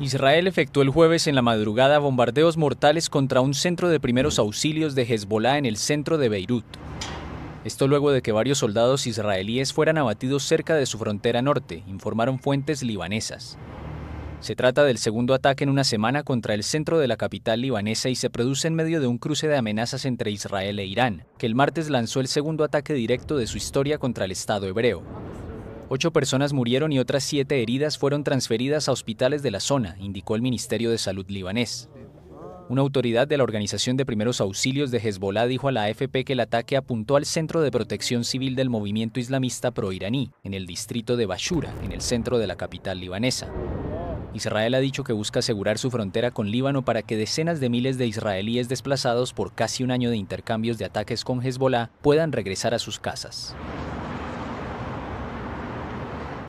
Israel efectuó el jueves en la madrugada bombardeos mortales contra un centro de primeros auxilios de Hezbollah en el centro de Beirut. Esto luego de que varios soldados israelíes fueran abatidos cerca de su frontera norte, informaron fuentes libanesas. Se trata del segundo ataque en una semana contra el centro de la capital libanesa y se produce en medio de un cruce de amenazas entre Israel e Irán, que el martes lanzó el segundo ataque directo de su historia contra el Estado hebreo. Ocho personas murieron y otras siete heridas fueron transferidas a hospitales de la zona, indicó el Ministerio de Salud libanés. Una autoridad de la Organización de Primeros Auxilios de Hezbollah dijo a la AFP que el ataque apuntó al Centro de Protección Civil del Movimiento Islamista Proiraní, en el distrito de Bashura, en el centro de la capital libanesa. Israel ha dicho que busca asegurar su frontera con Líbano para que decenas de miles de israelíes desplazados por casi un año de intercambios de ataques con Hezbollah puedan regresar a sus casas.